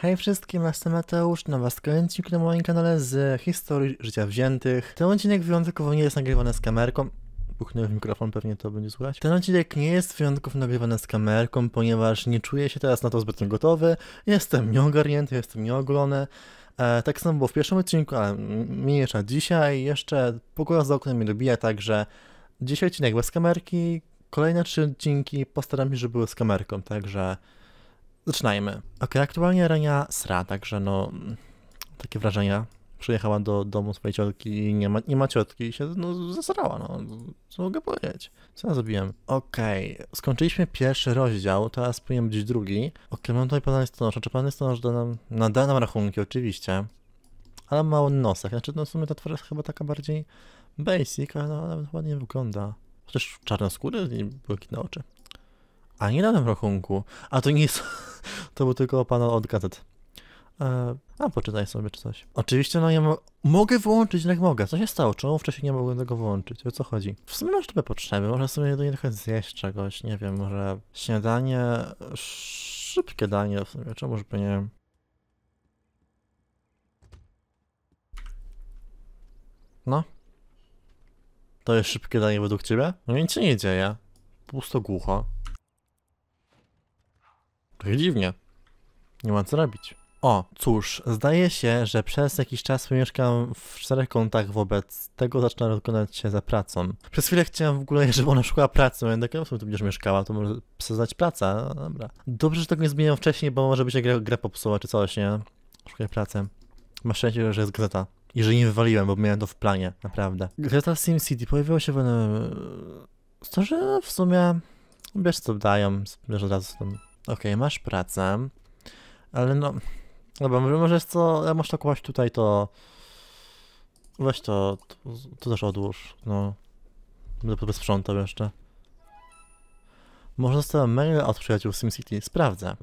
Hej wszystkim, jestem Mateusz, na was kolejny odcinek na moim kanale z historii życia wziętych. Ten odcinek wyjątkowo nie jest nagrywany z kamerką. Puchnę w mikrofon, pewnie to będzie słychać. Ten odcinek nie jest wyjątkowo nagrywany z kamerką, ponieważ nie czuję się teraz na to zbytnio gotowy. Jestem nieogarnięty, jestem nieogolony. E, tak samo było w pierwszym odcinku, ale mniejsza dzisiaj. Jeszcze pogoda za oknem mnie dobija, także dzisiaj odcinek bez kamerki. Kolejne trzy odcinki postaram się, żeby były z kamerką, także... Zaczynajmy. Ok, aktualnie Renia sra, także no, takie wrażenia. Przyjechała do domu swojej ciotki i nie ma, nie ma ciotki i się no, zasrała, no, co mogę powiedzieć? Co ja zrobiłem? Okej, okay. skończyliśmy pierwszy rozdział, teraz powinien być drugi. Ok, mam tutaj pana listonosza. Czy pan listonosz da nam, no, da nam rachunki? Oczywiście. Ale mało nosek, znaczy no w sumie ta twarz jest chyba taka bardziej basic, ale no, ładnie wygląda. Chociaż czarnoskóry i błękitne oczy a nie tym rachunku, a to nie jest... to był tylko pan od gazet. E, a, poczytaj sobie czy coś. Oczywiście, no ja mogę wyłączyć, jak mogę. Co się stało? Czemu wcześniej nie mogłem tego wyłączyć? O co chodzi? W sumie masz trochę potrzeby, może sobie jedynie trochę zjeść czegoś, nie wiem, może śniadanie, szybkie danie w sumie, czemu żeby nie... No. To jest szybkie danie według ciebie? No nic się nie dzieje. Pusto, głucho dziwnie. Nie ma co robić. O, cóż, zdaje się, że przez jakiś czas mieszkam w czterech kątach, wobec tego zaczyna rozglądać się za pracą. Przez chwilę chciałem w ogóle, żeby ona szukała pracy, mówię, tak jak tu będziesz mieszkała, to może znać praca, no, dobra. Dobrze, że tego nie zmieniłem wcześniej, bo może by się gra, gra popsuła czy coś, nie? Szukaj pracy. Masz szczęście, że jest gazeta. I że nie wywaliłem, bo miałem to w planie, naprawdę. Gazeta SimCity pojawiła się w... To, e, że w sumie... Wiesz co dają, wiesz od razu tam Okej, masz pracę, ale no... Dobra, możesz co, ja masz to tak kłaść tutaj, to... Weź to, to, też odłóż, no. Będę prostu sprzątał jeszcze. Może zostałem mail od przyjaciół SimCity, sprawdzę.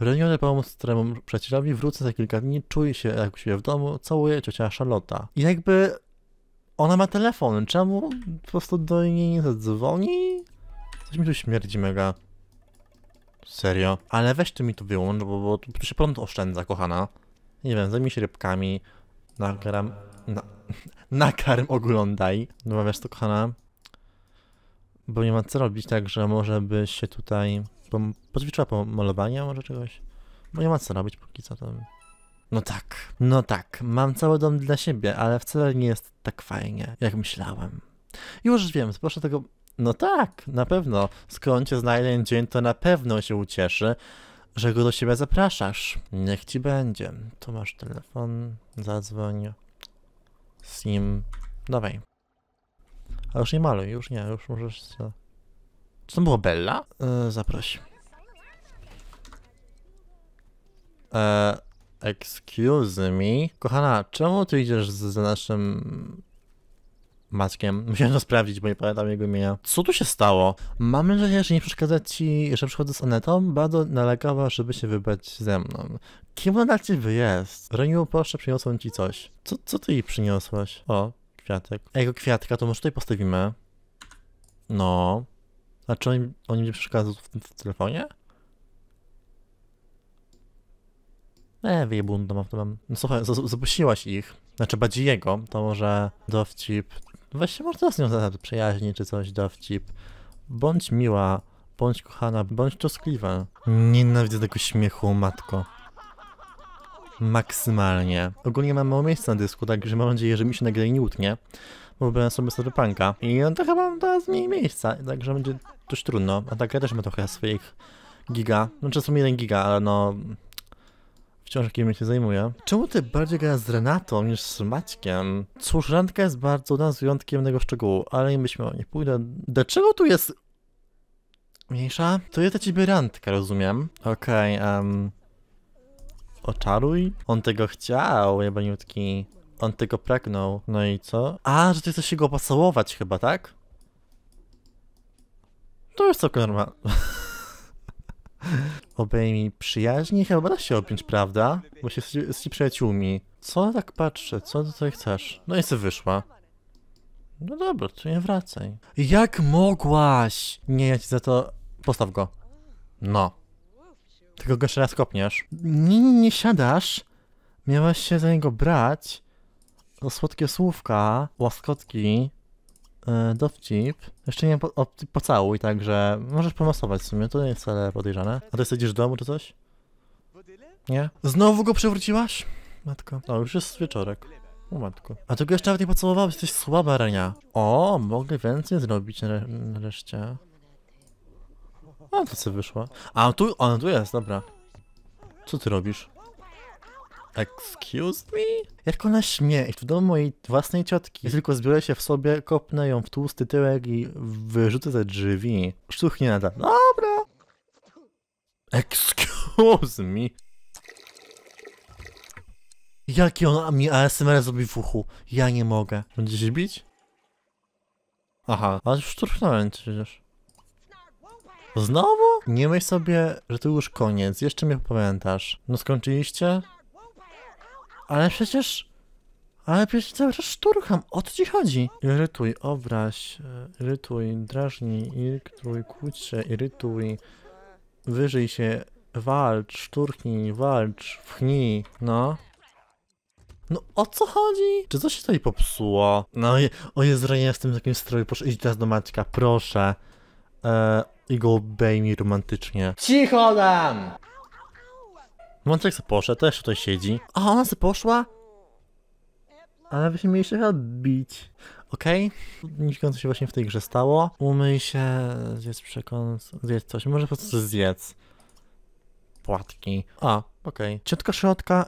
Reniony pomóc staremu przyjacielowi, wrócę za kilka dni, czuję się jak siebie w domu, całuję ciocia Charlotte I jakby ona ma telefon, czemu po prostu do niej nie zadzwoni? Coś mi tu śmierdzi mega. Serio. Ale weź ty mi to wyłącz, bo, bo tu się prąd oszczędza, kochana. Nie wiem, zajmij się rybkami. Nakarm... Na, nakarm oglądaj. No wiesz to, kochana. Bo nie ma co robić, także może by się tutaj... Po, malowania, może czegoś? Bo nie ma co robić póki co tam. No tak, no tak, mam cały dom dla siebie, ale wcale nie jest tak fajnie, jak myślałem. Już wiem, proszę tego no tak, na pewno. Skąd on cię dzień, to na pewno się ucieszy, że go do siebie zapraszasz. Niech ci będzie. Tu masz telefon, zadzwoń. Sim. Dawaj. A już nie maluj, już nie, już możesz... Czy to było Bella? Yy, zaproś. E, excuse me. Kochana, czemu ty idziesz z naszym Maćkiem. Musiałem to sprawdzić, bo nie pamiętam jego imienia. Co tu się stało? Mam nadzieję, że nie przeszkadza ci, że przychodzę z Anetą. Bardzo nalegała, żeby się wybrać ze mną. Kim ona dla ciebie jest? Reniu, proszę, przyniosłem ci coś. Co, co ty jej przyniosłaś? O, kwiatek. A jego kwiatka to może tutaj postawimy. No. A czy on, on nie przeszkadzał w, w telefonie? E, wyjebun, to mam, to mam. No słuchaj, zapuściłaś ich. Znaczy bardziej jego, to może dowcip Właśnie można z nią zadać przyjaźnie czy coś dowcip. Bądź miła, bądź kochana, bądź troskliwa. Nienawidzę tego śmiechu, matko. Maksymalnie. Ogólnie mam mało miejsca na dysku, także mam nadzieję, że mi się nagle nie utnie. Bo wybrałem sobie panka i on to chyba da z mniej miejsca, także będzie dość trudno. A tak ja też mam trochę swoich giga, no czasem sumie 1 giga, ale no książkiem się zajmuję. Czemu ty bardziej gadasz z Renatą niż z Maćkiem? Cóż, randka jest bardzo nas wyjątkiem jednego szczegółu, ale myśmy o nie pójdę. Dlaczego tu jest... Mniejsza? To jest ta ciebie randka, rozumiem. Okej, okay, um... Oczaruj? On tego chciał, jebaniutki. On tego pragnął. No i co? A, że ty chcesz się go opasołować chyba, tak? To jest całkiem normalne. Obejmij przyjaźnie, chyba da się objąć, prawda? Bo się z, z przyjaciółmi. Co tak patrzę? Co tutaj chcesz? No i co wyszła. No dobra, to nie wracaj. Jak mogłaś? Nie, ja ci za to... Postaw go. No. Tylko go jeszcze raz kopniesz. Nie, nie, nie siadasz. Miałaś się za niego brać. słodkie słówka, łaskotki. E, dowcip. Jeszcze nie po po, pocałuj, także możesz pomasować. w sumie, to nie jest wcale podejrzane. A ty siedzisz w domu czy coś? Nie? Znowu go przewróciłaś? Matko. No, już jest wieczorek. O matko. A ty go jeszcze nawet nie pocałowałeś, jesteś słaba, Renia. O, mogę więcej zrobić nareszcie. O, to co wyszło? A, tu, on tu jest, dobra. Co ty robisz? Excuse me? Jak ona śmie iść do mojej własnej ciotki? Ja tylko zbiorę się w sobie, kopnę ją w tłusty tyłek i wyrzucę ze drzwi. Sztuch nie nada. Dobra. Excuse me. Jaki ona mi ASMR zrobi w uchu? Ja nie mogę. Będzie się bić? Aha, ale szturchnąłem przecież. Znowu? Nie myśl sobie, że to już koniec, jeszcze mnie pamiętasz. No skończyliście? Ale przecież... Ale przecież cały czas szturcham, o co ci chodzi? Irytuj, obraź, e, irytuj, drażnij, irytuj, kłóć się, irytuj, wyżyj się, walcz, szturchnij, walcz, pchnij, no. No o co chodzi? Czy coś się tutaj popsuło? No i, o Jezu, ja jestem w takim stroju, proszę iść teraz do Maćka, proszę. E, I go obejmij romantycznie. Cicho tam! Mączek se poszedł, też tutaj siedzi. A ona sobie poszła? Ale byśmy mieli się chyba bić. Okej, okay. nie wiem co się właśnie w tej grze stało. Umyj się, zjedz przekąs, zjedz coś, może po prostu zjedz. Płatki. A, okej. Okay. Ciotka środka...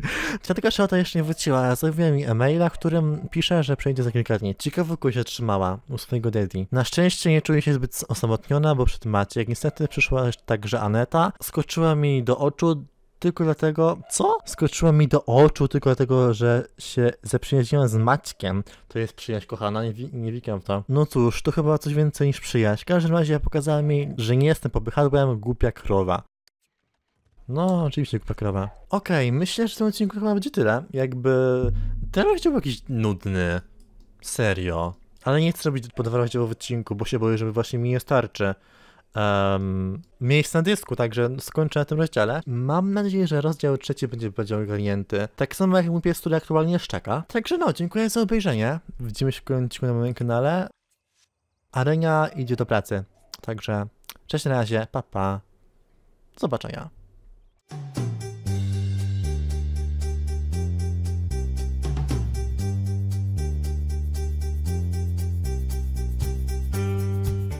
Dlatego Szota jeszcze nie wróciła. Zrobiła mi e-maila, w którym pisze, że przejdzie za kilka dni. Ciekawo się trzymała u swojego daddy. Na szczęście nie czuję się zbyt osamotniona, bo przed Maciek niestety przyszła także Aneta. Skoczyła mi do oczu tylko dlatego, co? Skoczyła mi do oczu tylko dlatego, że się zaprzyjaźniłem z Maćkiem. To jest przyjaźń kochana, nie, wi nie wikam w to. No cóż, to chyba coś więcej niż przyjaźń. W każdym razie pokazała mi, że nie jestem popychadłem, głupia krowa. No, oczywiście kupa krowa. Okej, okay, myślę, że w tym odcinku chyba będzie tyle. Jakby... Ten rozdział był jakiś nudny. Serio. Ale nie chcę robić po w odcinku, bo się boję, żeby właśnie mi nie starczy um, na dysku, także skończę na tym rozdziale. Mam nadzieję, że rozdział trzeci będzie bardziej ogarnięty. Tak samo jak mój pies, który aktualnie szczeka. Także no, dziękuję za obejrzenie. Widzimy się w kolejnym odcinku na moim kanale. Arenia idzie do pracy. Także cześć na razie, papa. Pa. Zobaczenia.